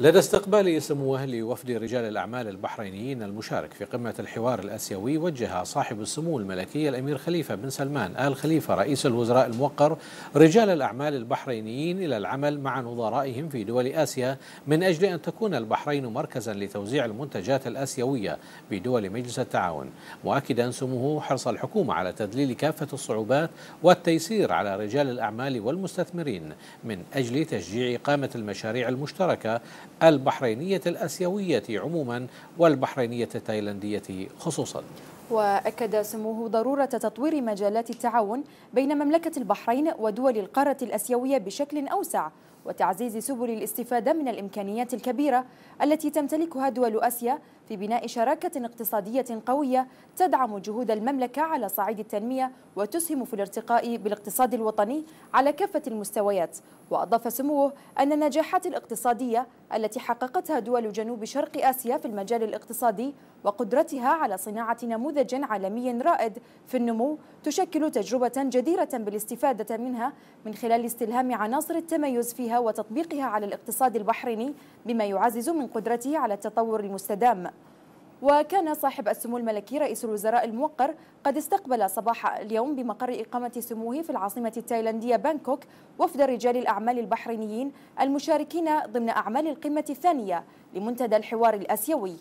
لدى استقبال سموه لوفد وفد رجال الأعمال البحرينيين المشارك في قمة الحوار الآسيوي وجه صاحب السمو الملكي الأمير خليفة بن سلمان آل خليفة رئيس الوزراء الموقر رجال الأعمال البحرينيين إلى العمل مع نظرائهم في دول آسيا من أجل أن تكون البحرين مركزا لتوزيع المنتجات الآسيوية بدول مجلس التعاون مؤكدا سموه حرص الحكومة على تذليل كافة الصعوبات والتيسير على رجال الأعمال والمستثمرين من أجل تشجيع إقامة المشاريع المشتركة البحرينية الآسيوية عموما والبحرينية التايلاندية خصوصا وأكد سموه ضرورة تطوير مجالات التعاون بين مملكة البحرين ودول القارة الأسيوية بشكل أوسع وتعزيز سبل الاستفادة من الإمكانيات الكبيرة التي تمتلكها دول آسيا في بناء شراكة اقتصادية قوية تدعم جهود المملكة على صعيد التنمية وتسهم في الارتقاء بالاقتصاد الوطني على كافة المستويات وأضاف سموه أن النجاحات الاقتصادية التي حققتها دول جنوب شرق آسيا في المجال الاقتصادي وقدرتها على صناعة نموذج نموذج عالمي رائد في النمو تشكل تجربة جديرة بالاستفادة منها من خلال استلهام عناصر التميز فيها وتطبيقها على الاقتصاد البحريني بما يعزز من قدرته على التطور المستدام وكان صاحب السمو الملكي رئيس الوزراء الموقر قد استقبل صباح اليوم بمقر إقامة سموه في العاصمة التايلاندية بانكوك وفد رجال الأعمال البحرينيين المشاركين ضمن أعمال القمة الثانية لمنتدى الحوار الآسيوي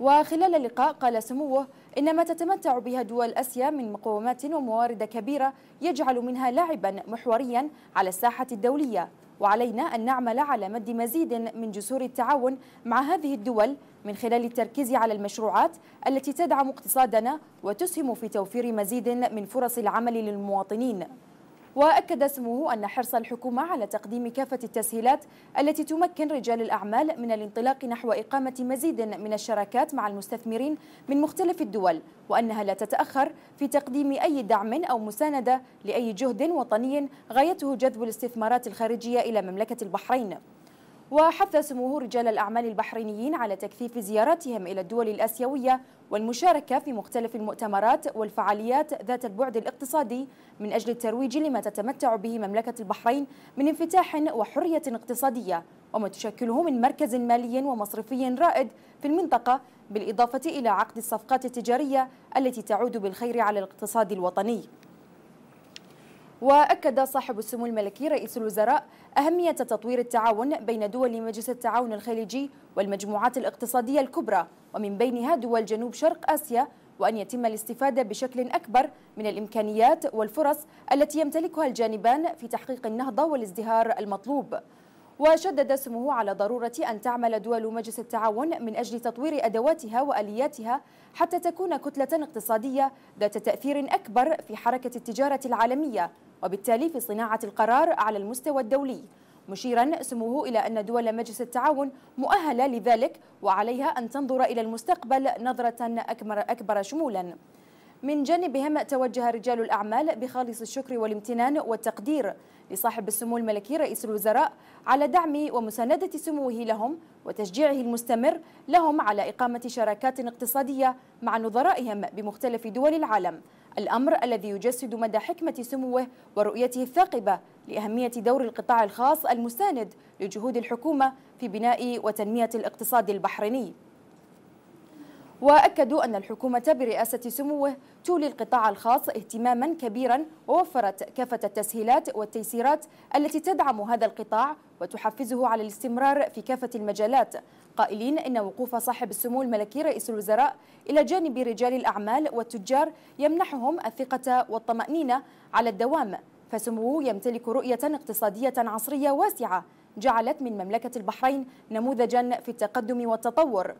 وخلال اللقاء قال سموه إن ما تتمتع بها دول أسيا من مقومات وموارد كبيرة يجعل منها لاعبا محوريا على الساحة الدولية وعلينا أن نعمل على مد مزيد من جسور التعاون مع هذه الدول من خلال التركيز على المشروعات التي تدعم اقتصادنا وتسهم في توفير مزيد من فرص العمل للمواطنين وأكد سموه أن حرص الحكومة على تقديم كافة التسهيلات التي تمكن رجال الأعمال من الانطلاق نحو إقامة مزيد من الشراكات مع المستثمرين من مختلف الدول وأنها لا تتأخر في تقديم أي دعم أو مساندة لأي جهد وطني غايته جذب الاستثمارات الخارجية إلى مملكة البحرين وحث سموه رجال الأعمال البحرينيين على تكثيف زياراتهم إلى الدول الأسيوية والمشاركة في مختلف المؤتمرات والفعاليات ذات البعد الاقتصادي من أجل الترويج لما تتمتع به مملكة البحرين من انفتاح وحرية اقتصادية وما تشكله من مركز مالي ومصرفي رائد في المنطقة بالإضافة إلى عقد الصفقات التجارية التي تعود بالخير على الاقتصاد الوطني وأكد صاحب السمو الملكي رئيس الوزراء أهمية تطوير التعاون بين دول مجلس التعاون الخليجي والمجموعات الاقتصادية الكبرى ومن بينها دول جنوب شرق آسيا وأن يتم الاستفادة بشكل أكبر من الإمكانيات والفرص التي يمتلكها الجانبان في تحقيق النهضة والازدهار المطلوب وشدد سموه على ضرورة أن تعمل دول مجلس التعاون من أجل تطوير أدواتها وألياتها حتى تكون كتلة اقتصادية ذات تأثير أكبر في حركة التجارة العالمية وبالتالي في صناعة القرار على المستوى الدولي مشيرا سموه إلى أن دول مجلس التعاون مؤهلة لذلك وعليها أن تنظر إلى المستقبل نظرة أكبر شمولا من جانبهم توجه رجال الأعمال بخالص الشكر والامتنان والتقدير لصاحب السمو الملكي رئيس الوزراء على دعم ومساندة سموه لهم وتشجيعه المستمر لهم على إقامة شراكات اقتصادية مع نظرائهم بمختلف دول العالم الأمر الذي يجسد مدى حكمة سموه ورؤيته الثاقبة لأهمية دور القطاع الخاص المساند لجهود الحكومة في بناء وتنمية الاقتصاد البحريني وأكدوا أن الحكومة برئاسة سموه تولي القطاع الخاص اهتماما كبيرا ووفرت كافة التسهيلات والتيسيرات التي تدعم هذا القطاع وتحفزه على الاستمرار في كافة المجالات قائلين إن وقوف صاحب السمو الملكي رئيس الوزراء إلى جانب رجال الأعمال والتجار يمنحهم الثقة والطمأنينة على الدوام فسموه يمتلك رؤية اقتصادية عصرية واسعة جعلت من مملكة البحرين نموذجا في التقدم والتطور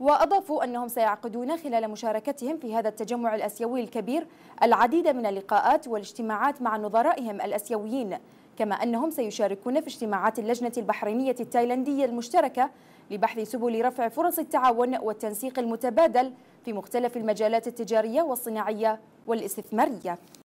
وأضافوا أنهم سيعقدون خلال مشاركتهم في هذا التجمع الأسيوي الكبير العديد من اللقاءات والاجتماعات مع نظرائهم الأسيويين كما أنهم سيشاركون في اجتماعات اللجنة البحرينية التايلاندية المشتركة لبحث سبل رفع فرص التعاون والتنسيق المتبادل في مختلف المجالات التجارية والصناعية والاستثمارية